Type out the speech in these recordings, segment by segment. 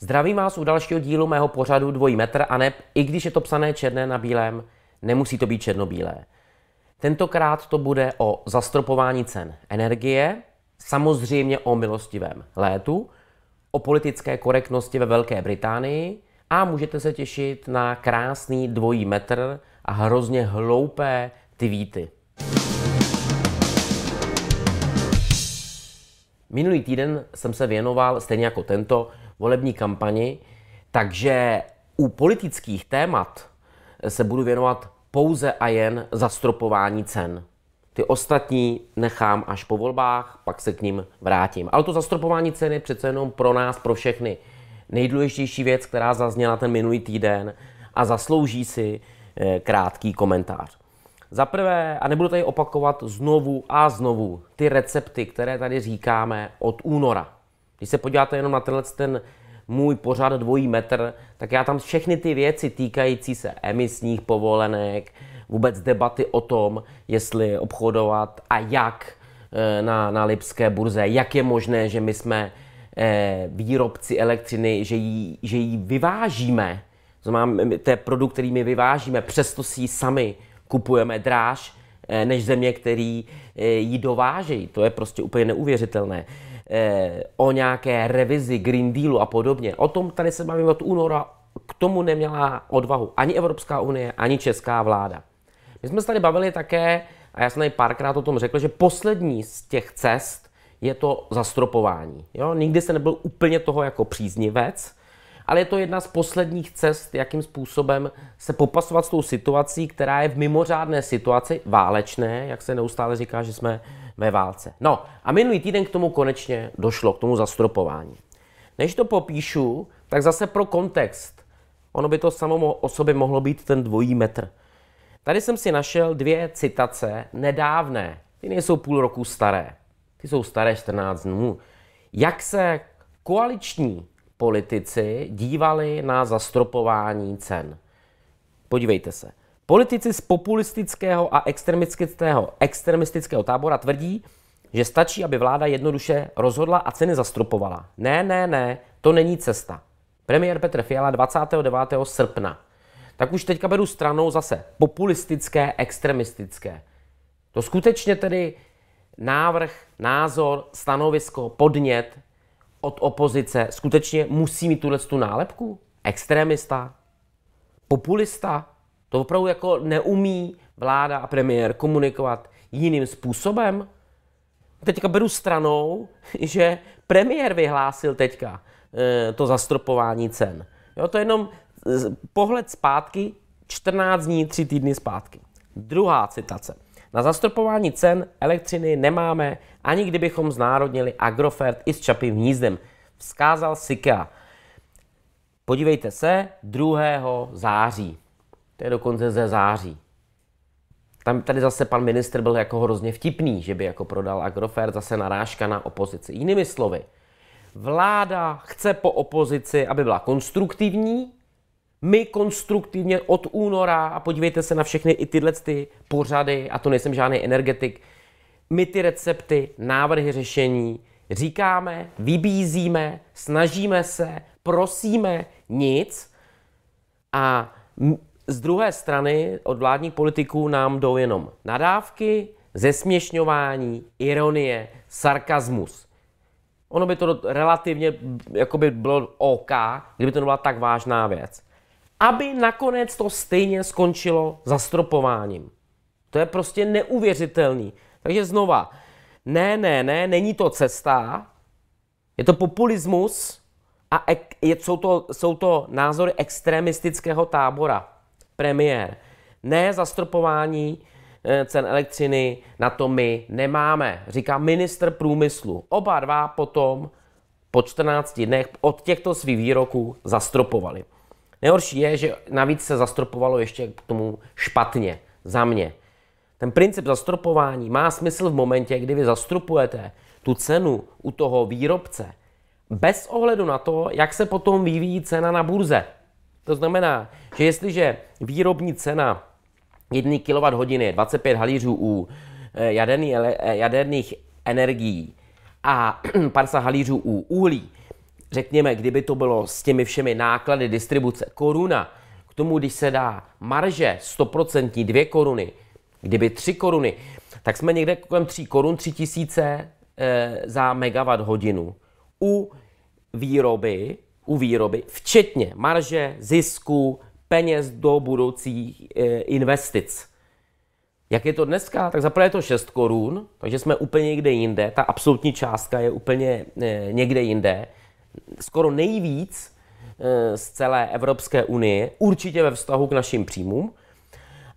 Zdravím vás u dalšího dílu mého pořadu Dvojí metr a ne, i když je to psané černé na bílém, nemusí to být černobílé. Tentokrát to bude o zastropování cen energie, samozřejmě o milostivém létu, o politické korektnosti ve Velké Británii a můžete se těšit na krásný dvojí metr a hrozně hloupé tweety. Minulý týden jsem se věnoval, stejně jako tento, volební kampani, takže u politických témat se budu věnovat pouze a jen zastropování cen. Ty ostatní nechám až po volbách, pak se k ním vrátím. Ale to zastropování ceny přece jenom pro nás, pro všechny nejdůležitější věc, která zazněla ten minulý týden a zaslouží si eh, krátký komentář. Za prvé, a nebudu tady opakovat znovu a znovu ty recepty, které tady říkáme od února. Když se podíváte jenom na tenhle ten můj pořád dvojí metr, tak já tam všechny ty věci týkající se emisních povolenek, vůbec debaty o tom, jestli obchodovat a jak eh, na, na Lipské burze, jak je možné, že my jsme eh, výrobci elektřiny, že ji, že ji vyvážíme, to je produkt, který my vyvážíme, přesto si ji sami kupujeme dráž, eh, než země, který ji dovážejí. To je prostě úplně neuvěřitelné. O nějaké revizi Green Dealu a podobně. O tom tady se bavíme od února. K tomu neměla odvahu ani Evropská unie, ani česká vláda. My jsme se tady bavili také, a já jsem tady párkrát o tom řekl, že poslední z těch cest je to zastropování. Jo? Nikdy se nebyl úplně toho jako příznivec, ale je to jedna z posledních cest, jakým způsobem se popasovat s tou situací, která je v mimořádné situaci, válečné, jak se neustále říká, že jsme ve válce. No a minulý týden k tomu konečně došlo, k tomu zastropování. Než to popíšu, tak zase pro kontext. Ono by to samo o sobě mohlo být ten dvojí metr. Tady jsem si našel dvě citace nedávné. Ty nejsou půl roku staré. Ty jsou staré 14 dnů. Jak se koaliční politici dívali na zastropování cen. Podívejte se. Politici z populistického a extremistického, extremistického tábora tvrdí, že stačí, aby vláda jednoduše rozhodla a ceny zastropovala. Ne, ne, ne, to není cesta. Premiér Petr Fiala 29. srpna tak už teďka beru stranou zase populistické, extremistické. To skutečně tedy návrh, názor, stanovisko, podnět od opozice skutečně musí mít tuhle tu nálepku? Extremista? Populista? To opravdu jako neumí vláda a premiér komunikovat jiným způsobem? Teďka beru stranou, že premiér vyhlásil teďka eh, to zastropování cen. Jo, to jenom pohled zpátky 14 dní, 3 týdny zpátky. Druhá citace. Na zastropování cen elektřiny nemáme, ani kdybychom znárodnili Agrofert i s Čapým hnízdem, vzkázal Sika. Podívejte se, 2. září. To je dokonce ze září. Tam tady zase pan ministr byl jako hrozně vtipný, že by jako prodal Agrofert zase narážka na opozici. Jinými slovy, vláda chce po opozici, aby byla konstruktivní, my konstruktivně od února, a podívejte se na všechny i tyhle ty pořady, a to nejsem žádný energetik, my ty recepty, návrhy řešení říkáme, vybízíme, snažíme se, prosíme, nic. A z druhé strany od vládních politiků nám jdou jenom nadávky, zesměšňování, ironie, sarkazmus. Ono by to relativně jako by bylo OK, kdyby to nebyla tak vážná věc aby nakonec to stejně skončilo zastropováním. To je prostě neuvěřitelný. Takže znova, ne, ne, ne, není to cesta, je to populismus a ek, je, jsou, to, jsou to názory extremistického tábora. Premiér. Ne zastropování eh, cen elektřiny, na to my nemáme, říká minister průmyslu. Oba dva potom po 14 dnech od těchto svých výroků zastropovali. Nejhorší je, že navíc se zastropovalo ještě k tomu špatně, za mě. Ten princip zastropování má smysl v momentě, kdy vy zastropujete tu cenu u toho výrobce bez ohledu na to, jak se potom vyvíjí cena na burze. To znamená, že jestliže výrobní cena 1 kWh je 25 halířů u eh, eh, jaderných energií a 50 halířů u uhlí, řekněme, kdyby to bylo s těmi všemi náklady distribuce koruna, k tomu, když se dá marže 100% 2 koruny, kdyby 3 koruny, tak jsme někde kolem 3 korun, 3 tisíce e, za megawatt hodinu. U výroby, u výroby, včetně marže, zisku, peněz do budoucích e, investic. Jak je to dneska? Tak zaprvé je to 6 korun, takže jsme úplně někde jinde, ta absolutní částka je úplně e, někde jinde skoro nejvíc eh, z celé Evropské unie, určitě ve vztahu k našim příjmům,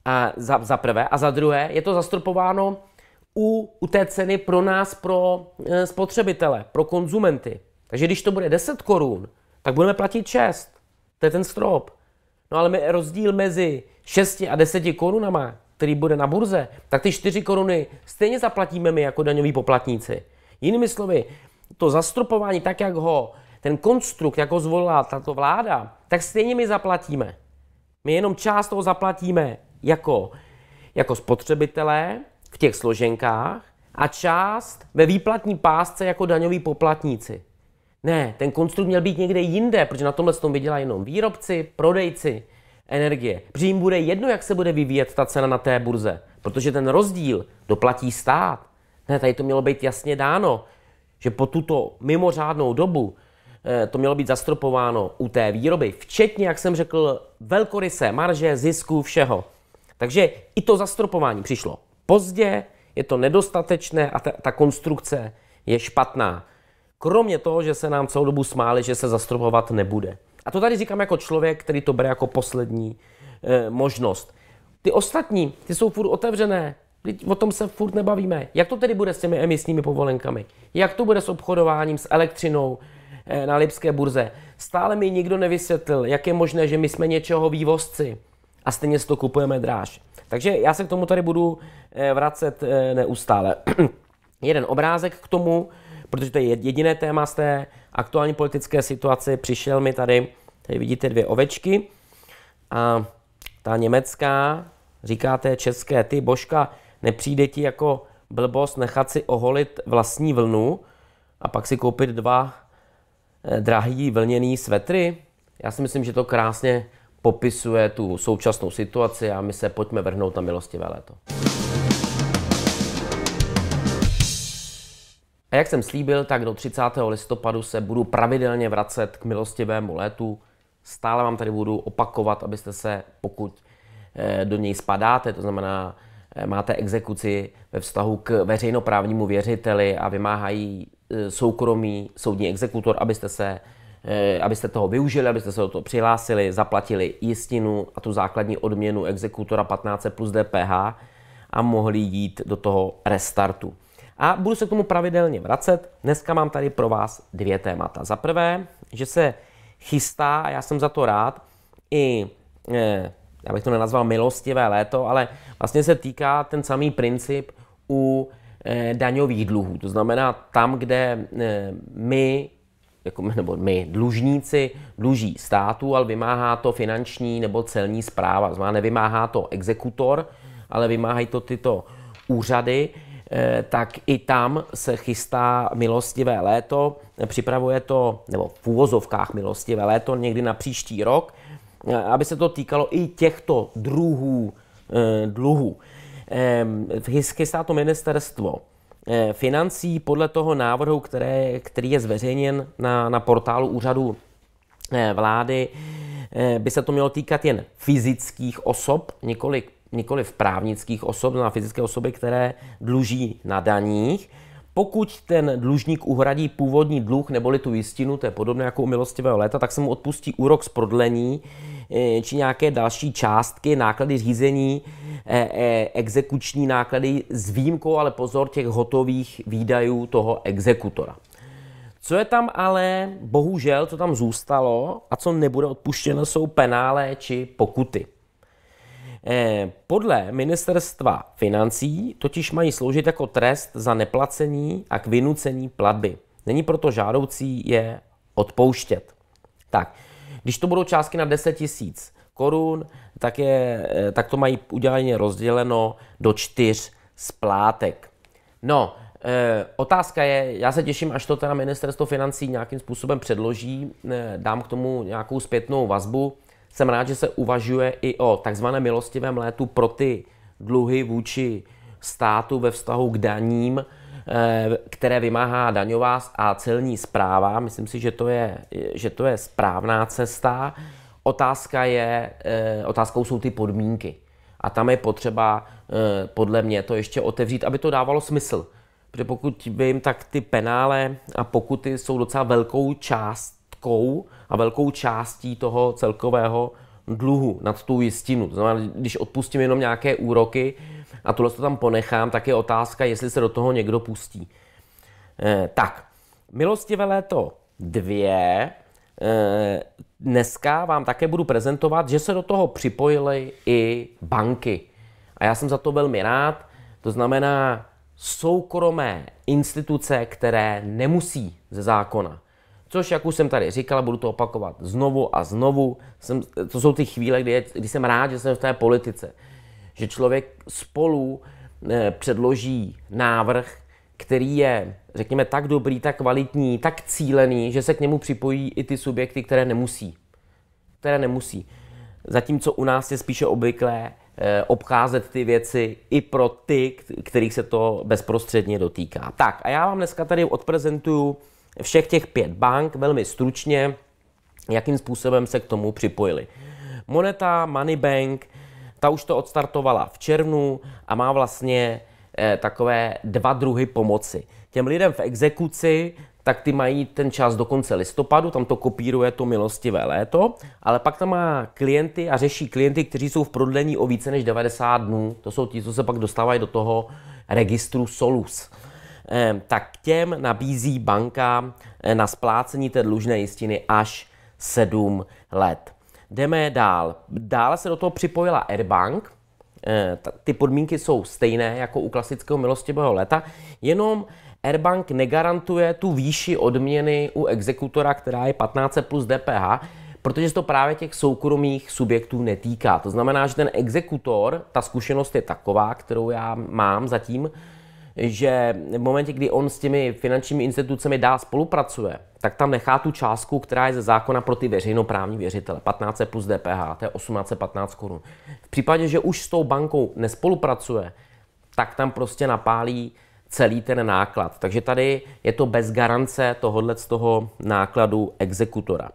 a za, za prvé. A za druhé, je to zastropováno u, u té ceny pro nás, pro eh, spotřebitele, pro konzumenty. Takže když to bude 10 korun, tak budeme platit 6. To je ten strop. No ale rozdíl mezi 6 a 10 korunama, který bude na burze, tak ty 4 koruny stejně zaplatíme my jako daňoví poplatníci. Jinými slovy, to zastropování, tak jak ho ten konstrukt, jako zvolila tato vláda, tak stejně my zaplatíme. My jenom část toho zaplatíme jako, jako spotřebitelé v těch složenkách a část ve výplatní pásce jako daňoví poplatníci. Ne, ten konstrukt měl být někde jinde, protože na tomhle tom vydělají jenom výrobci, prodejci energie. Protože jim bude jedno, jak se bude vyvíjet ta cena na té burze, protože ten rozdíl doplatí stát. Ne, tady to mělo být jasně dáno, že po tuto mimořádnou dobu Eh, to mělo být zastropováno u té výroby, včetně, jak jsem řekl, velkoryse, marže, zisku, všeho. Takže i to zastropování přišlo pozdě, je to nedostatečné a ta, ta konstrukce je špatná. Kromě toho, že se nám celou dobu smáli, že se zastropovat nebude. A to tady říkám jako člověk, který to bere jako poslední e, možnost. Ty ostatní, ty jsou furt otevřené, o tom se furt nebavíme. Jak to tedy bude s těmi emisními povolenkami? Jak to bude s obchodováním s elektřinou, Eh, na Lipské burze. Stále mi nikdo nevysvětlil, jak je možné, že my jsme něčeho vývozci a stejně si to kupujeme dráž. Takže já se k tomu tady budu eh, vracet eh, neustále. Jeden obrázek k tomu, protože to je jediné téma z té aktuální politické situace. Přišel mi tady, tady vidíte dvě ovečky a ta německá, říkáte české, ty božka, nepřijde ti jako blbost nechat si oholit vlastní vlnu a pak si koupit dva Eh, drahý vlněný svetry. Já si myslím, že to krásně popisuje tu současnou situaci a my se pojďme vrhnout na milostivé léto. A jak jsem slíbil, tak do 30. listopadu se budu pravidelně vracet k milostivému létu. Stále vám tady budu opakovat, abyste se, pokud eh, do něj spadáte, to znamená, eh, máte exekuci ve vztahu k veřejnoprávnímu věřiteli a vymáhají Eh, soukromý soudní exekutor, abyste se eh, abyste toho využili, abyste se o toho přihlásili, zaplatili jistinu a tu základní odměnu exekutora 15 plus DPH a mohli jít do toho restartu. A budu se k tomu pravidelně vracet. Dneska mám tady pro vás dvě témata. Za prvé, že se chystá, a já jsem za to rád, i, eh, já bych to nenazval milostivé léto, ale vlastně se týká ten samý princip u Eh, daňových dluhů. To znamená tam, kde eh, my jako, nebo my, dlužníci, dluží státu, ale vymáhá to finanční nebo celní zpráva. Znamená, nevymáhá to exekutor, ale vymáhají to tyto úřady, eh, tak i tam se chystá milostivé léto, připravuje to, nebo v úvozovkách milostivé léto, někdy na příští rok, aby se to týkalo i těchto druhů dluhů. Chystá to ministerstvo eh, financí podle toho návrhu, které, který je zveřejněn na, na portálu úřadu eh, vlády, eh, by se to mělo týkat jen fyzických osob, nikoli, nikoli v právnických osob, na fyzické osoby, které dluží na daních. Pokud ten dlužník uhradí původní dluh neboli tu jistinu, to je podobné jako u milostivého léta, tak se mu odpustí úrok z prodlení či nějaké další částky, náklady řízení, E, e, exekuční náklady s výjimkou, ale pozor, těch hotových výdajů toho exekutora. Co je tam ale, bohužel, co tam zůstalo a co nebude odpuštěno, jsou penále či pokuty. E, podle ministerstva financí totiž mají sloužit jako trest za neplacení a k vynucení platby. Není proto žádoucí je odpouštět. Tak, když to budou částky na 10 tisíc, korun, tak, je, eh, tak to mají udělaně rozděleno do čtyř splátek. No, eh, otázka je, já se těším, až to teda ministerstvo financí nějakým způsobem předloží, eh, dám k tomu nějakou zpětnou vazbu. Jsem rád, že se uvažuje i o takzvaném milostivém létu pro ty dluhy vůči státu ve vztahu k daním, které vymáhá daňová a celní zpráva. Myslím si, že to je, že to je správná cesta. Otázka je, eh, otázkou jsou ty podmínky. A tam je potřeba, eh, podle mě, to ještě otevřít, aby to dávalo smysl. Protože pokud vím, tak ty penále a pokuty jsou docela velkou částkou a velkou částí toho celkového dluhu nad tu jistinu. To znamená, když odpustím jenom nějaké úroky a tohle to tam ponechám, tak je otázka, jestli se do toho někdo pustí. Eh, tak, milostivé léto dvě Eh, dneska vám také budu prezentovat, že se do toho připojily i banky. A já jsem za to velmi rád. To znamená soukromé instituce, které nemusí ze zákona. Což, jak už jsem tady říkal, budu to opakovat znovu a znovu. Jsem, to jsou ty chvíle, kdy, je, kdy jsem rád, že jsem v té politice. Že člověk spolu eh, předloží návrh, který je, řekněme, tak dobrý, tak kvalitní, tak cílený, že se k němu připojí i ty subjekty, které nemusí. Které nemusí. Zatímco u nás je spíše obvyklé eh, obcházet ty věci i pro ty, kterých se to bezprostředně dotýká. Tak a já vám dneska tady odprezentuju všech těch pět bank velmi stručně, jakým způsobem se k tomu připojili. Moneta, Moneybank, ta už to odstartovala v červnu a má vlastně Eh, takové dva druhy pomoci. Těm lidem v exekuci tak ty mají ten čas do konce listopadu, tam to kopíruje to milostivé léto, ale pak tam má klienty a řeší klienty, kteří jsou v prodlení o více než 90 dnů, to jsou ti, co se pak dostávají do toho registru Solus. Tak těm nabízí banka eh, na splácení té dlužné jistiny až 7 let. Jdeme dál. Dále se do toho připojila Airbank, Eh, ty podmínky jsou stejné jako u klasického milostivého léta, jenom Airbank negarantuje tu výši odměny u exekutora, která je 15 plus DPH, protože se to právě těch soukromých subjektů netýká. To znamená, že ten exekutor, ta zkušenost je taková, kterou já mám zatím, že v momentě, kdy on s těmi finančními institucemi dál spolupracuje, tak tam nechá tu částku, která je ze zákona pro ty veřejnoprávní věřitele, 15 plus DPH, to je 1815 korun. V případě, že už s tou bankou nespolupracuje, tak tam prostě napálí celý ten náklad. Takže tady je to bez garance tohohle z toho nákladu exekutora.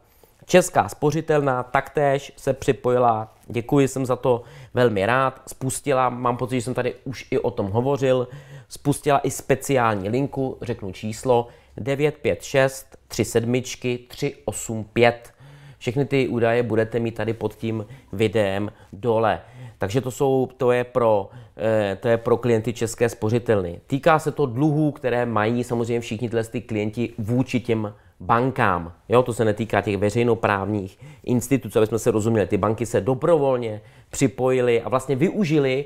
Česká spořitelná taktéž se připojila, děkuji, jsem za to velmi rád, spustila, mám pocit, že jsem tady už i o tom hovořil, spustila i speciální linku, řeknu číslo 956 37 385. Všechny ty údaje budete mít tady pod tím videem dole. Takže to, jsou, to, je pro, eh, to je pro klienty České spořitelny. Týká se to dluhů, které mají samozřejmě všichni tyhle ty klienti vůči těm bankám. Jo, to se netýká těch veřejnoprávních institucí, aby jsme se rozuměli. Ty banky se dobrovolně připojily a vlastně využili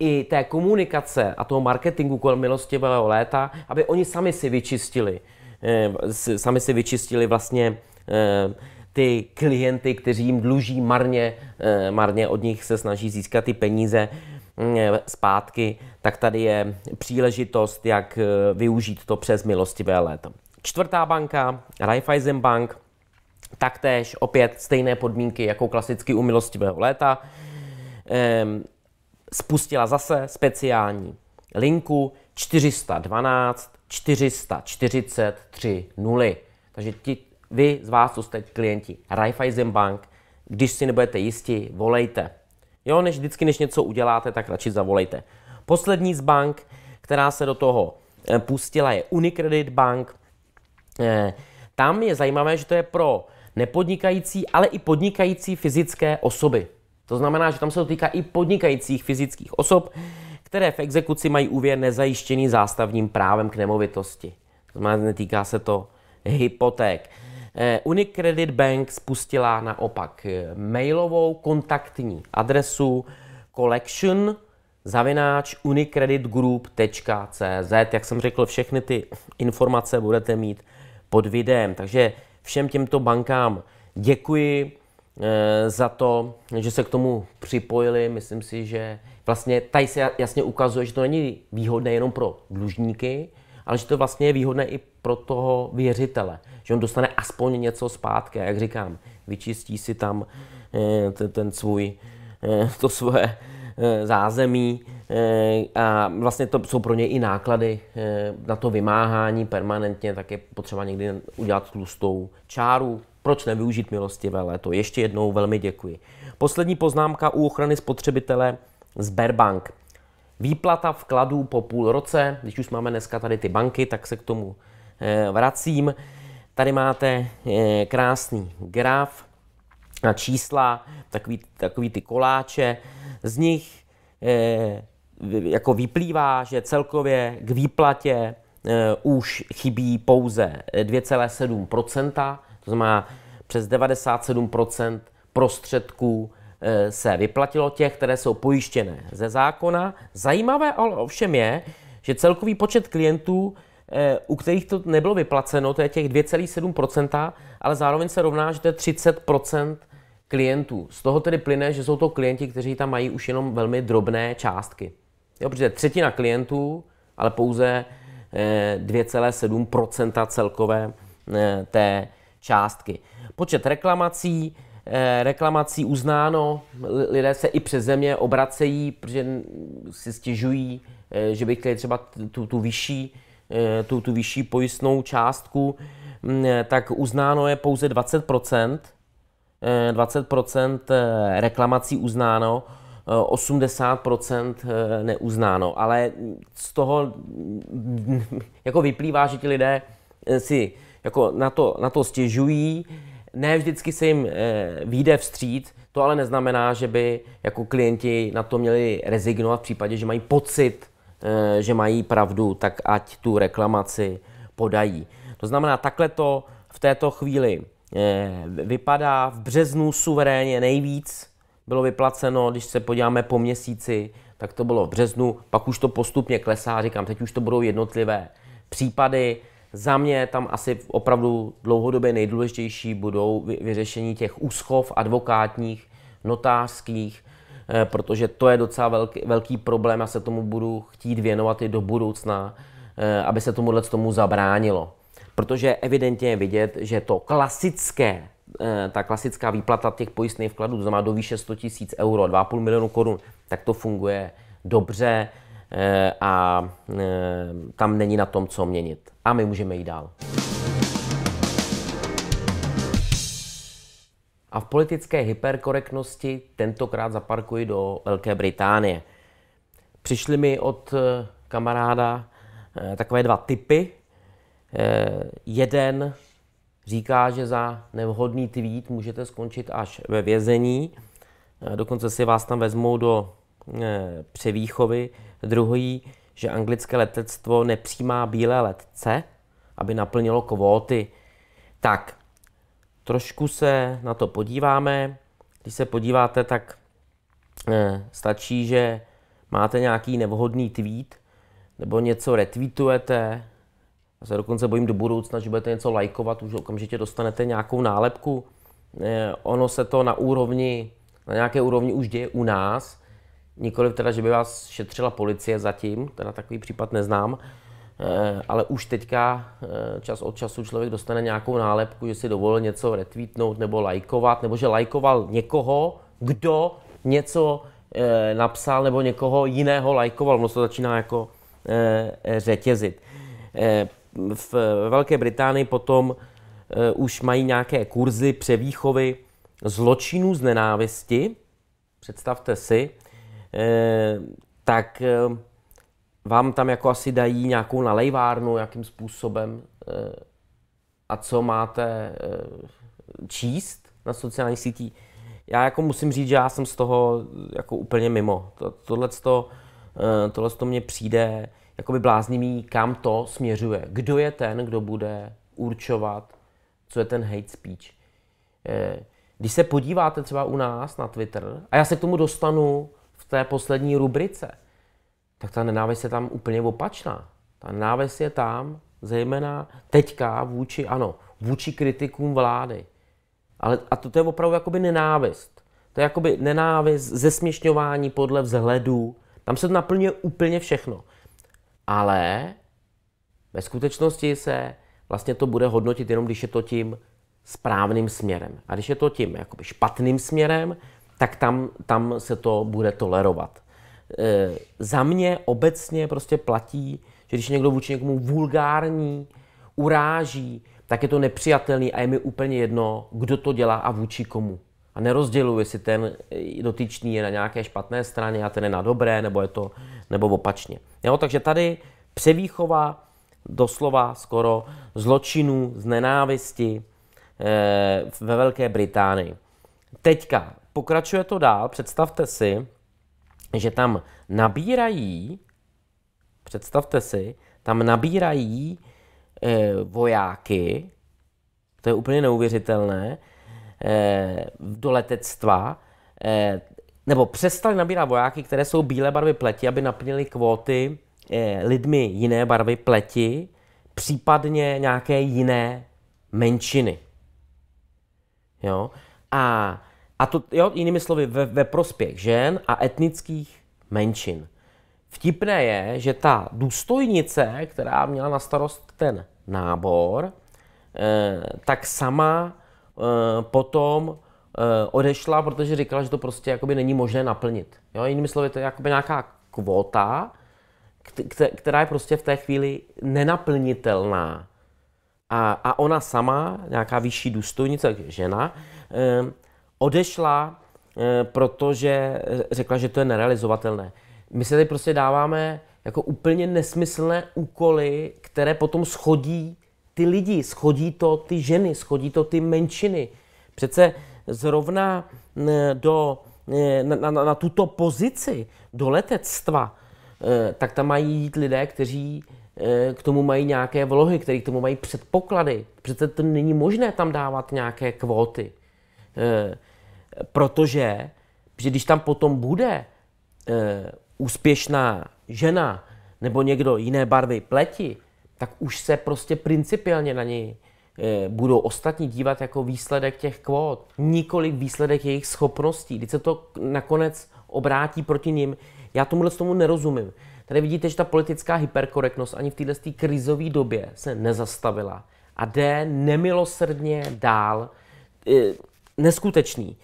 i té komunikace a toho marketingu kolem milostivého léta, aby oni sami si vyčistili, eh, sami si vyčistili vlastně eh, ty klienty, kteří jim dluží marně, eh, marně od nich se snaží získat ty peníze mm, zpátky, tak tady je příležitost, jak využít to přes milostivé léto. Čtvrtá banka, Raiffeisen Bank, taktéž opět stejné podmínky jako klasicky u milostivého léta. Ehm, spustila zase speciální linku 412 443 0. Takže ti, vy z vás, co jste klienti Raiffeisen Bank, když si nebudete jisti, volejte. Jo, než vždycky, než něco uděláte, tak radši zavolejte. Poslední z bank, která se do toho eh, pustila, je Unicredit Bank. Eh, tam je zajímavé, že to je pro nepodnikající, ale i podnikající fyzické osoby. To znamená, že tam se to týká i podnikajících fyzických osob, které v exekuci mají úvěr nezajištěný zástavním právem k nemovitosti. To znamená, netýká se to hypoték. Eh, Unicredit Bank spustila naopak eh, mailovou kontaktní adresu collection zavináč unicreditgroup.cz. Jak jsem řekl, všechny ty informace budete mít pod videem. Takže všem těmto bankám děkuji. Eh, za to, že se k tomu připojili. Myslím si, že vlastně tady se jasně ukazuje, že to není výhodné jenom pro dlužníky, ale že to vlastně je výhodné i pro toho věřitele, že on dostane aspoň něco zpátky. A jak říkám, vyčistí si tam eh, ten, ten svůj, eh, to svoje zázemí a vlastně to jsou pro něj i náklady na to vymáhání permanentně, tak je potřeba někdy udělat tlustou čáru, proč nevyužít milostivé léto? Ještě jednou velmi děkuji. Poslední poznámka u ochrany spotřebitele Berbank. Výplata vkladů po půl roce, když už máme dneska tady ty banky, tak se k tomu eh, vracím. Tady máte eh, krásný graf na čísla, takový, takový ty koláče. Z nich eh, jako vyplývá, že celkově k výplatě už chybí pouze 2,7 to znamená, přes 97% prostředků eh, se vyplatilo těch, které jsou pojištěné ze zákona. Zajímavé ale ovšem je, že celkový počet klientů, eh, u kterých to nebylo vyplaceno, to je těch 2,7%, ale zároveň se rovná, že to je 30% klientů. Z toho tedy plyne, že jsou to klienti, kteří tam mají už jenom velmi drobné částky. Jo, protože třetina klientů, ale pouze 2,7% eh, celkové té částky. Počet reklamací, eh, reklamací uznáno, lidé se i přes země obracejí, protože si stěžují, eh, že by chtěli třeba tu, tu, vyšší, eh, tu, tu vyšší pojistnou částku, mm, tak uznáno je pouze 20%, 20% reklamací uznáno, 80% neuznáno, ale z toho mm, jako vyplývá, že ti lidé si jako na to, na to stěžují, ne vždycky se jim e, eh, výjde vstříc, to ale neznamená, že by jako klienti na to měli rezignovat v případě, že mají pocit, e, že mají pravdu, tak ať tu reklamaci podají. To znamená, takhle to v této chvíli e, vypadá. V březnu suverénně nejvíc bylo vyplaceno, když se podíváme po měsíci, tak to bylo v březnu, pak už to postupně klesá, říkám, teď už to budou jednotlivé případy. Za mě tam asi opravdu dlouhodobě nejdůležitější budou vyřešení těch úschov advokátních, notářských, eh, protože to je docela velký, velký problém. a se tomu budu chtít věnovat i do budoucna, eh, aby se tomuhle tomu zabránilo. Protože evidentně je vidět, že to klasické, eh, ta klasická výplata těch pojistných vkladů, to znamená do výše 100 000 euro, 2,5 milionu korun, tak to funguje dobře Eh, a eh, tam není na tom, co měnit. A my můžeme jít dál. A v politické hyperkorektnosti tentokrát zaparkuji do Velké Británie. Přišly mi od eh, kamaráda takové dva typy. Jeden říká, že za nevhodný tweet můžete skončit až ve vězení. Dokonce si vás tam vezmou do převýchovy Druhý, že anglické letectvo nepřijímá bílé letce, aby naplnilo kvóty. Tak, trošku se na to podíváme. Když se podíváte, tak eh, stačí, že máte nějaký nevhodný tweet nebo něco retweetujete. Já se dokonce bojím do budoucna, že budete něco lajkovat, už okamžitě dostanete nějakou nálepku. Eh, ono se to na úrovni, na nějaké úrovni už děje u nás, Nikoliv teda, že by vás šetřila policie zatím, teda takový případ neznám, eh, ale už teďka eh, čas od času člověk dostane nějakou nálepku, že si dovolil něco retweetnout nebo lajkovat, nebo že lajkoval někoho, kdo něco eh, napsal nebo někoho jiného lajkoval. Ono se to začíná jako řetězit. V Velké Británii potom už mají nějaké kurzy převýchovy zločinů z nenávisti. Představte si, Eh, tak eh, vám tam jako asi dají nějakou nalejvárnu, jakým způsobem eh, a co máte číst na sociálních sítích. Já jako musím říct, že já jsem z toho jako úplně mimo. Tohle to mě přijde jakoby bláznivý, kam to směřuje. Kdo je ten, kdo bude určovat, co je ten hate speech. Když se podíváte třeba u nás na Twitter, a já se k tomu dostanu v té poslední rubrice, tak ta nenávist je tam úplně opačná. Ta nenávist je tam zejména teďka vůči, ano, vůči kritikům vlády. Ale, a to, to je opravdu jakoby nenávist. To je jakoby nenávist, zesměšňování podle vzhledu. Tam se to naplňuje úplně všechno. Ale ve skutečnosti se vlastně to bude hodnotit jenom, když je to tím správným směrem. A když je to tím jakoby špatným směrem, tak tam, tam se to bude tolerovat. E, za mě obecně prostě platí, že když někdo vůči někomu vulgární, uráží, tak je to nepřijatelný a je mi úplně jedno, kdo to dělá a vůči komu. A nerozděluji, jestli ten e, dotyčný je na nějaké špatné straně a ten je na dobré, nebo je to, nebo opačně. Jo, takže tady převýchova doslova skoro zločinů z nenávisti e, ve Velké Británii. Teďka Pokračuje to dál, představte si, že tam nabírají, představte si, tam nabírají e, vojáky, to je úplně neuvěřitelné, e, do letectva, e, nebo přestali nabírat vojáky, které jsou bílé barvy pleti, aby naplnili kvóty e, lidmi jiné barvy pleti, případně nějaké jiné menšiny. Jo? A a to, jo, jinými slovy, ve, ve prospěch žen a etnických menšin. Vtipné je, že ta důstojnice, která měla na starost ten nábor, eh, tak sama eh, potom eh, odešla, protože říkala, že to prostě jakoby není možné naplnit. Jo, jinými slovy, to je jakoby nějaká kvota, která je prostě v té chvíli nenaplnitelná. A, a ona sama, nějaká vyšší důstojnice, žena, odešla, eh, protože eh, řekla, že to je nerealizovatelné. My se tady prostě dáváme jako úplně nesmyslné úkoly, které potom schodí ty lidi, schodí to ty ženy, schodí to ty menšiny. Přece zrovna eh, do, na, na, na tuto pozici do letectva, tak tam mají jít lidé, kteří k tomu mají nějaké vlohy, kteří k tomu mají předpoklady. Přece to není možné tam dávat nějaké kvóty. Protože že když tam potom bude e, úspěšná žena nebo někdo jiné barvy pleti, tak už se prostě principiálně na něj e, budou ostatní dívat jako výsledek těch kvót, nikoli výsledek jejich schopností. Když se to nakonec obrátí proti ním, já tomuhle tomu nerozumím. Tady vidíte, že ta politická hyperkorektnost ani v této krizové době se nezastavila a jde nemilosrdně dál. E, neskutečný.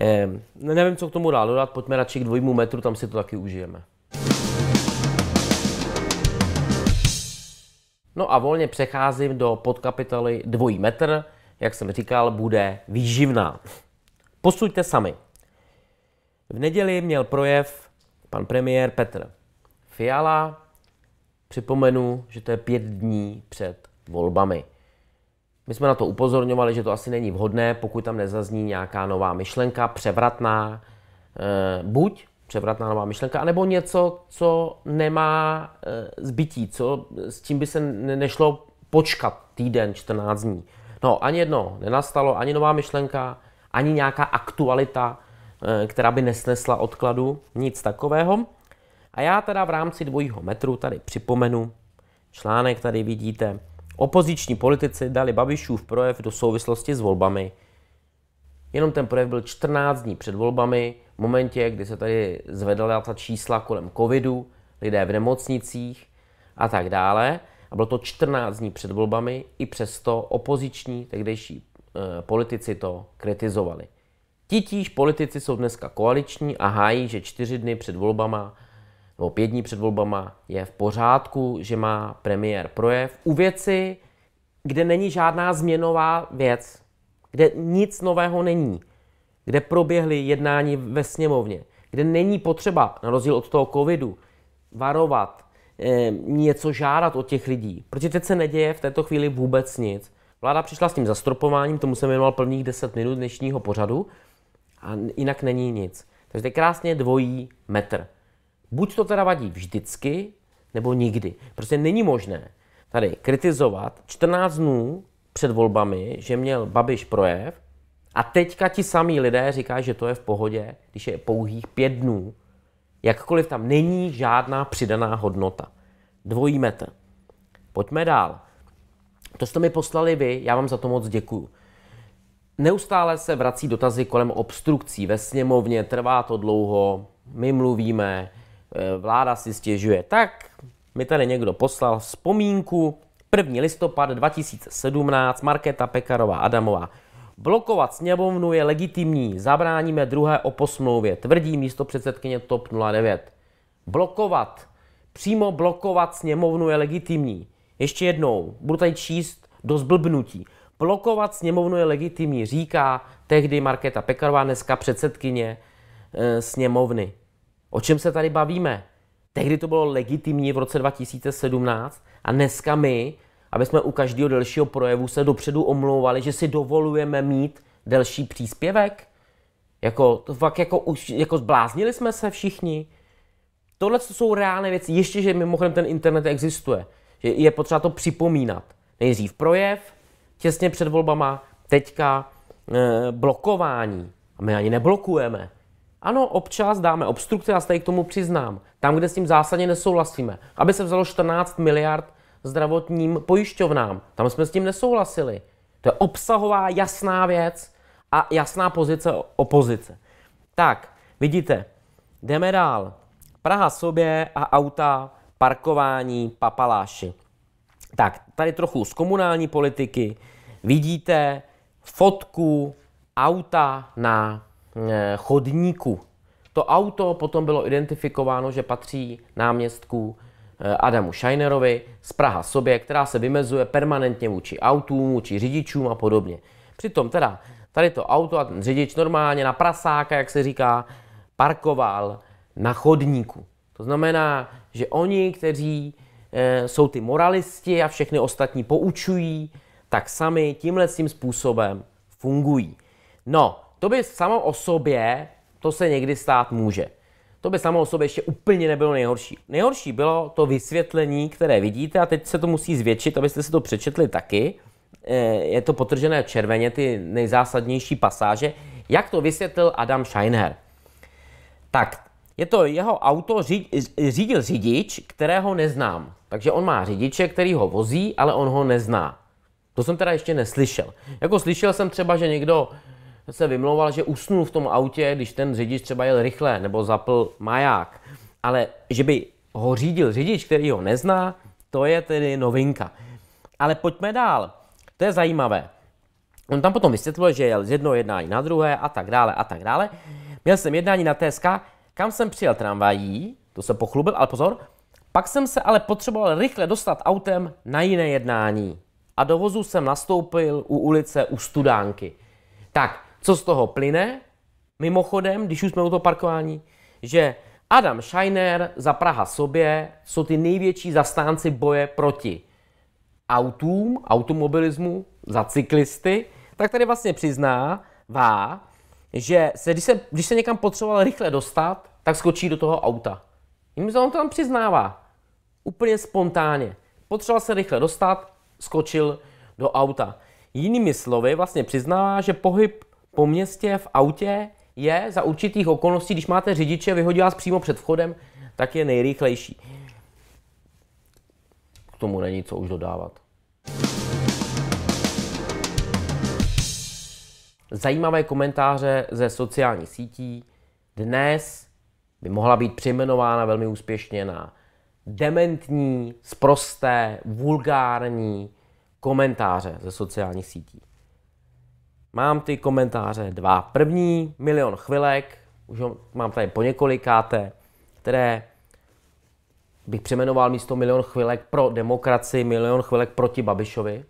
Eh, nevím, co k tomu dál dodat, pojďme radši k dvojmu metru, tam si to taky užijeme. No a volně přecházím do podkapitoly dvojí metr, jak jsem říkal, bude výživná. Posuďte sami. V neděli měl projev pan premiér Petr Fiala. Připomenu, že to je pět dní před volbami. My jsme na to upozorňovali, že to asi není vhodné, pokud tam nezazní nějaká nová myšlenka, převratná, eh, buď převratná nová myšlenka, anebo něco, co nemá eh, zbytí, co, s tím by se nešlo počkat týden, 14 dní. No, ani jedno nenastalo, ani nová myšlenka, ani nějaká aktualita, eh, která by nesnesla odkladu, nic takového. A já teda v rámci dvojího metru tady připomenu, článek tady vidíte, Opoziční politici dali Babišův projev do souvislosti s volbami. Jenom ten projev byl 14 dní před volbami, v momentě, kdy se tady zvedala ta čísla kolem covidu, lidé v nemocnicích a tak dále. A bylo to 14 dní před volbami, i přesto opoziční tehdejší e, politici to kritizovali. Titíž politici jsou dneska koaliční a hájí, že čtyři dny před volbama nebo pět dní před volbama je v pořádku, že má premiér projev u věci, kde není žádná změnová věc, kde nic nového není, kde proběhly jednání ve sněmovně, kde není potřeba, na rozdíl od toho covidu, varovat, eh, něco žádat od těch lidí. Protože teď se neděje v této chvíli vůbec nic. Vláda přišla s tím zastropováním, tomu jsem věnoval plných 10 minut dnešního pořadu a jinak není nic. Takže to je krásně dvojí metr. Buď to teda vadí vždycky, nebo nikdy. Prostě není možné tady kritizovat 14 dnů před volbami, že měl Babiš projev a teďka ti samí lidé říkají, že to je v pohodě, když je pouhých pět dnů. Jakkoliv tam není žádná přidaná hodnota. Dvojí metr. Pojďme dál. To jste mi poslali vy, já vám za to moc děkuju. Neustále se vrací dotazy kolem obstrukcí ve sněmovně, trvá to dlouho, my mluvíme, Eh, vláda si stěžuje. Tak mi tady někdo poslal vzpomínku 1. listopad 2017 Markéta Pekarová Adamová. Blokovat sněmovnu je legitimní, zabráníme druhé o posmlouvě, tvrdí místo předsedkyně TOP 09. Blokovat, přímo blokovat sněmovnu je legitimní. Ještě jednou, budu tady číst do zblbnutí. Blokovat sněmovnu je legitimní, říká tehdy Markéta Pekarová, dneska předsedkyně e, sněmovny. O čem se tady bavíme? Tehdy to bylo legitimní v roce 2017 a dneska my, aby jsme u každého delšího projevu se dopředu omlouvali, že si dovolujeme mít delší příspěvek? Jako, to fakt jako, už, jako zbláznili jsme se všichni? Tohle jsou reálné věci, ještě, že mimochodem ten internet existuje. Že je potřeba to připomínat. Nejdřív projev, těsně před volbama, teďka e, blokování. A my ani neblokujeme. Ano, občas dáme obstrukce, já se tady k tomu přiznám, tam, kde s tím zásadně nesouhlasíme, aby se vzalo 14 miliard zdravotním pojišťovnám. Tam jsme s tím nesouhlasili. To je obsahová jasná věc a jasná pozice opozice. Tak, vidíte, jdeme dál. Praha sobě a auta, parkování, papaláši. Tak, tady trochu z komunální politiky. Vidíte fotku auta na Eh, chodníku. To auto potom bylo identifikováno, že patří náměstku eh, Adamu Scheinerovi z Praha sobě, která se vymezuje permanentně vůči autům, vůči řidičům a podobně. Přitom teda tady to auto a ten řidič normálně na prasáka, jak se říká, parkoval na chodníku. To znamená, že oni, kteří e, jsou ty moralisti a všechny ostatní poučují, tak sami tímhle tím způsobem fungují. No, to by samo o sobě, to se někdy stát může. To by samo o sobě ještě úplně nebylo nejhorší. Nejhorší bylo to vysvětlení, které vidíte, a teď se to musí zvětšit, abyste si to přečetli taky. Eh, je to potržené červeně, ty nejzásadnější pasáže. Jak to vysvětlil Adam Scheiner? Tak, je to jeho auto řídil řidič, kterého neznám. Takže on má řidiče, který ho vozí, ale on ho nezná. To jsem teda ještě neslyšel. Jako slyšel jsem třeba, že někdo se vymlouval, že usnul v tom autě, když ten řidič třeba jel rychle nebo zapl maják. Ale že by ho řídil řidič, který ho nezná, to je tedy novinka. Ale pojďme dál. To je zajímavé. On tam potom vysvětlil, že jel z jednoho jednání na druhé a tak dále a tak dále. Měl jsem jednání na TSK, kam jsem přijel tramvají, to se pochlubil, ale pozor, pak jsem se ale potřeboval rychle dostat autem na jiné jednání a do vozu jsem nastoupil u ulice u Studánky. Tak, co z toho plyne? Mimochodem, když už jsme u toho parkování, že Adam Scheiner za Praha sobě jsou ty největší zastánci boje proti autům, automobilismu, za cyklisty, tak tady vlastně přizná vá, že se, když, se, když se někam potřeboval rychle dostat, tak skočí do toho auta. Jím se on to tam přiznává. Úplně spontánně. Potřeboval se rychle dostat, skočil do auta. Jinými slovy vlastně přiznává, že pohyb po městě v autě je za určitých okolností, když máte řidiče, vyhodí vás přímo před vchodem, tak je nejrychlejší. K tomu není co už dodávat. Zajímavé komentáře ze sociálních sítí. Dnes by mohla být přejmenována velmi úspěšně na dementní, sprosté, vulgární komentáře ze sociálních sítí. Mám ty komentáře dva. První, milion chvilek, už ho mám tady po několikáté, které bych přemenoval místo milion chvilek pro demokracii, milion chvilek proti Babišovi,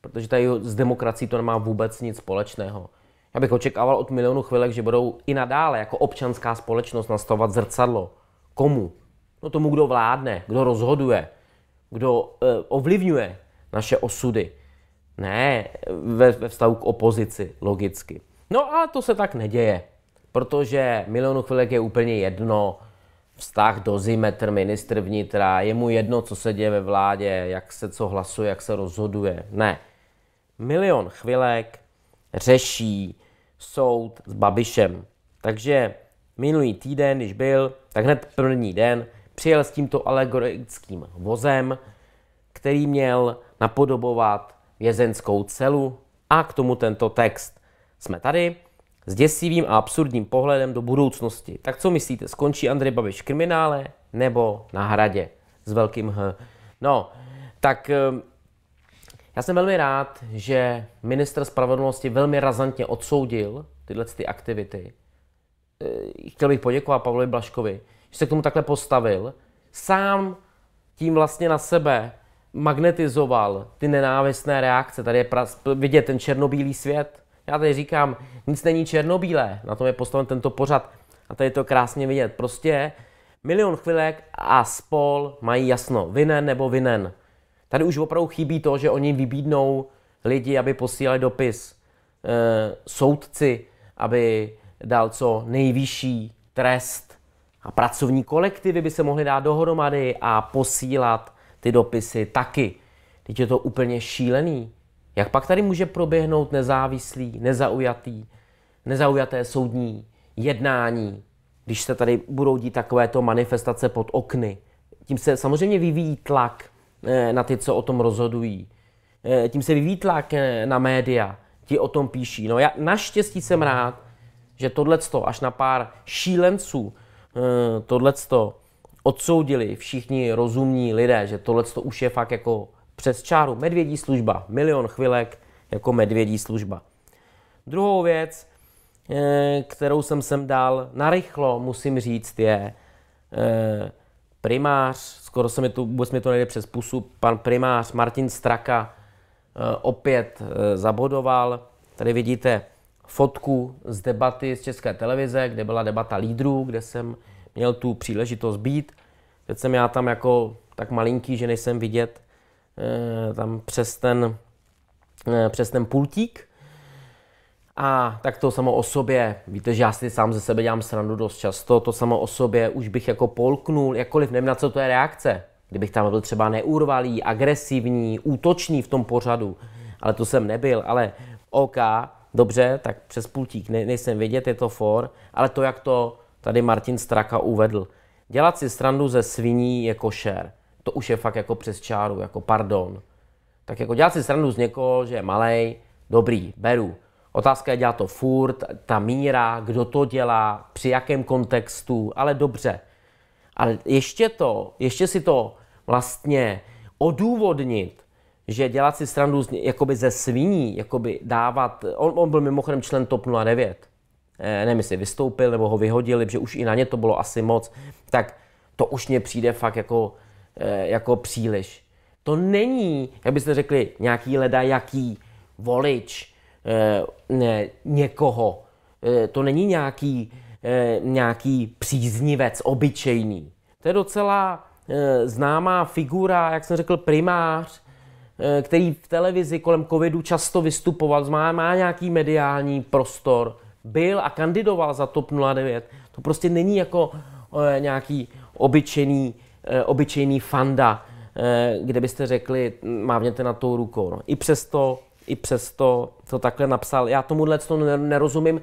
protože tady s demokracií to nemá vůbec nic společného. Já bych očekával od milionu chvilek, že budou i nadále jako občanská společnost nastavovat zrcadlo. Komu? No tomu, kdo vládne, kdo rozhoduje, kdo e, ovlivňuje naše osudy. Ne, ve, ve vztahu k opozici, logicky. No a to se tak neděje, protože milionu chvilek je úplně jedno, vztah do Zimetr, ministr vnitra, je mu jedno, co se děje ve vládě, jak se co hlasuje, jak se rozhoduje. Ne. Milion chvilek řeší soud s Babišem. Takže minulý týden, když byl, tak hned první den přijel s tímto alegorickým vozem, který měl napodobovat vězenskou celu. A k tomu tento text. Jsme tady s děsivým a absurdním pohledem do budoucnosti. Tak co myslíte, skončí Andrej Babiš v kriminále nebo na hradě s velkým H? No, tak eh, já jsem velmi rád, že minister spravedlnosti velmi razantně odsoudil tyhle ty aktivity. Eh, chtěl bych poděkovat Pavlovi Blaškovi, že se k tomu takhle postavil. Sám tím vlastně na sebe magnetizoval ty nenávistné reakce. Tady je pras, vidět ten černobílý svět. Já tady říkám, nic není černobílé, na tom je postaven tento pořad. A tady je to krásně vidět. Prostě milion chvilek a spol mají jasno, vinen nebo vinen. Tady už opravdu chybí to, že oni vybídnou lidi, aby posílali dopis. E, soudci, aby dal co nejvyšší trest. A pracovní kolektivy by se mohly dát dohromady a posílat ty dopisy taky. Teď je to úplně šílený. Jak pak tady může proběhnout nezávislý, nezaujatý, nezaujaté soudní jednání, když se tady budou dít takovéto manifestace pod okny? Tím se samozřejmě vyvíjí tlak eh, na ty, co o tom rozhodují. Eh, tím se vyvíjí tlak eh, na média, ti o tom píší. No já naštěstí jsem rád, že tohleto až na pár šílenců, tohleto odsoudili všichni rozumní lidé, že tohle to už je fakt jako přes čáru medvědí služba, milion chvilek jako medvědí služba. Druhou věc, eh, kterou jsem sem dal narychlo, musím říct, je eh, primář, skoro se mi to, vůbec mi to nejde přes pusu, pan primář Martin Straka eh, opět zabodoval. Tady vidíte fotku z debaty z České televize, kde byla debata lídrů, kde jsem měl tu příležitost být. Teď jsem já tam jako tak malinký, že nejsem vidět eh, tam přes ten, eh, přes ten pultík. A tak to samo o sobě, víte, že já si sám ze sebe dělám srandu dost často, to samo o sobě už bych jako polknul, jakkoliv nevím, na co to je reakce. Kdybych tam byl třeba neurvalý, agresivní, útočný v tom pořadu, ale to jsem nebyl, ale OK, dobře, tak přes pultík ne, nejsem vidět, je to for, ale to, jak to tady Martin Straka uvedl. Dělat si strandu ze sviní je košer. To už je fakt jako přes čáru, jako pardon. Tak jako dělat si strandu z někoho, že je malej, dobrý, beru. Otázka je dělat to furt, ta míra, kdo to dělá, při jakém kontextu, ale dobře. Ale ještě to, ještě si to vlastně odůvodnit, že dělat si strandu z, jakoby ze sviní, jakoby dávat, on, on byl mimochodem člen TOP 09, Eh, nevím, jestli vystoupil nebo ho vyhodili, že už i na ně to bylo asi moc, tak to už mě přijde fakt jako, eh, jako příliš. To není, jak byste řekli, nějaký leda jaký volič eh, ne, někoho. To není nějaký, nějaký příznivec obyčejný. To je docela známá figura, jak jsem řekl, primář, který v televizi kolem covidu často vystupoval, má, má nějaký mediální prostor, byl a kandidoval za TOP 09. To prostě není jako e, nějaký obyčejný, e, obyčejný fanda, e, kde byste řekli, mávněte na tou rukou. No. I přesto, i přesto to takhle napsal. Já tomuhle to nerozumím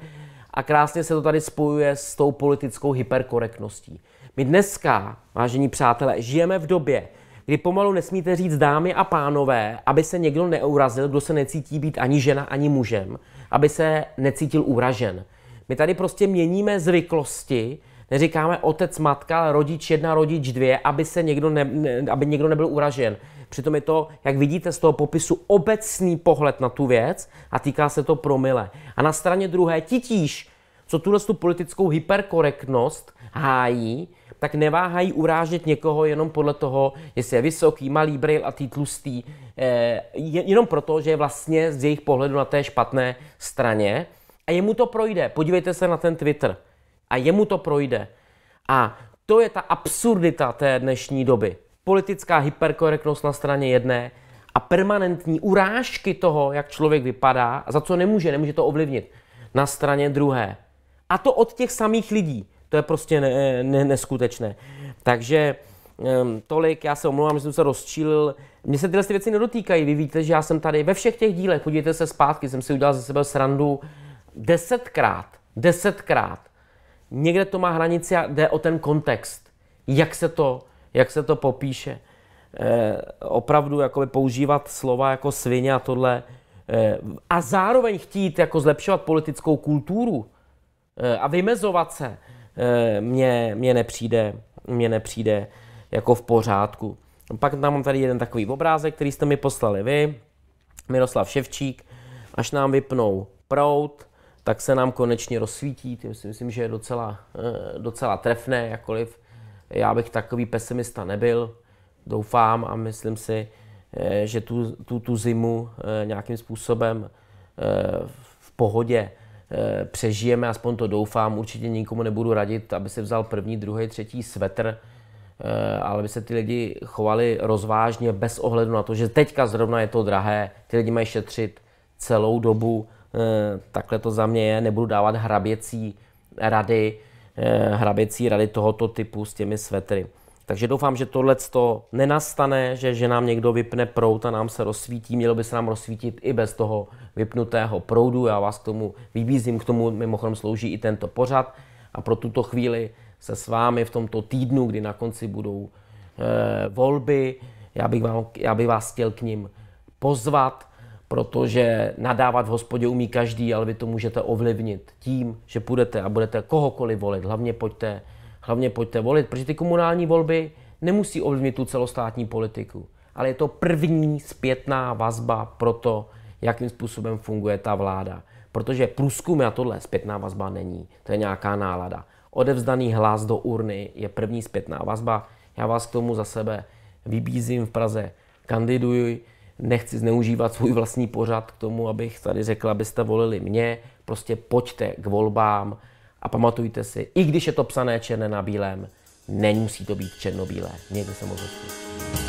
a krásně se to tady spojuje s tou politickou hyperkorektností. My dneska, vážení přátelé, žijeme v době, kdy pomalu nesmíte říct dámy a pánové, aby se někdo neurazil, kdo se necítí být ani žena, ani mužem, aby se necítil uražen. My tady prostě měníme zvyklosti, neříkáme otec, matka, rodič jedna, rodič dvě, aby, se někdo ne, ne, aby někdo nebyl uražen. Přitom je to, jak vidíte z toho popisu, obecný pohled na tu věc a týká se to promile. A na straně druhé titíž, co tuhle tu politickou hyperkorektnost hájí, tak neváhají urážet někoho jenom podle toho, jestli je vysoký, malý, brýl a tý tlustý, eh, jenom proto, že je vlastně z jejich pohledu na té špatné straně. A jemu to projde. Podívejte se na ten Twitter. A jemu to projde. A to je ta absurdita té dnešní doby. Politická hyperkorektnost na straně jedné a permanentní urážky toho, jak člověk vypadá, za co nemůže, nemůže to ovlivnit, na straně druhé. A to od těch samých lidí. To je prostě ne, ne, neskutečné. Takže um, tolik, já se omlouvám, že jsem se rozčílil. Mně se tyhle ty věci nedotýkají, vy víte, že já jsem tady ve všech těch dílech, podívejte se zpátky, jsem si udělal ze sebe srandu desetkrát, desetkrát. Někde to má hranici a jde o ten kontext, jak se to, jak se to popíše. E, opravdu jakoby používat slova jako svině a tohle e, a zároveň chtít jako zlepšovat politickou kulturu e, a vymezovat se, Eh, mě, mě nepřijde, mě nepřijde jako v pořádku. Pak tam mám tady jeden takový obrázek, který jste mi poslali vy, Miroslav Ševčík, až nám vypnou prout, tak se nám konečně rozsvítí, To si myslím, že je docela, eh, docela trefné, jakkoliv já bych takový pesimista nebyl, doufám a myslím si, eh, že tu, tu, tu zimu nějakým způsobem v pohodě Eh, přežijeme, aspoň to doufám, určitě nikomu nebudu radit, aby se vzal první, druhý, třetí svetr, eh, ale by se ty lidi chovali rozvážně bez ohledu na to, že teďka zrovna je to drahé, ty lidi mají šetřit celou dobu, eh, takhle to za mě je, nebudu dávat hraběcí rady, hraběcí rady tohoto typu s těmi svetry. Takže doufám, že tohle to nenastane, že, že nám někdo vypne prout a nám se rozsvítí. Mělo by se nám rozsvítit i bez toho vypnutého proudu. Já vás k tomu vybízím, k tomu mimochodem slouží i tento pořad. A pro tuto chvíli se s vámi v tomto týdnu, kdy na konci budou e, volby, já bych, vám, já bych vás chtěl k ním pozvat, protože nadávat v hospodě umí každý, ale vy to můžete ovlivnit tím, že půjdete a budete kohokoliv volit. Hlavně pojďte Hlavně pojďte volit, protože ty komunální volby nemusí ovlivnit tu celostátní politiku, ale je to první zpětná vazba pro to, jakým způsobem funguje ta vláda. Protože průzkum a tohle zpětná vazba není, to je nějaká nálada. Odevzdaný hlas do urny je první zpětná vazba. Já vás k tomu za sebe vybízím v Praze, kandiduji, nechci zneužívat svůj vlastní pořad k tomu, abych tady řekl, abyste volili mě, prostě pojďte k volbám, a pamatujte si, i když je to psané černé na bílém, nemusí to být černobílé. Mějte se moc hezky.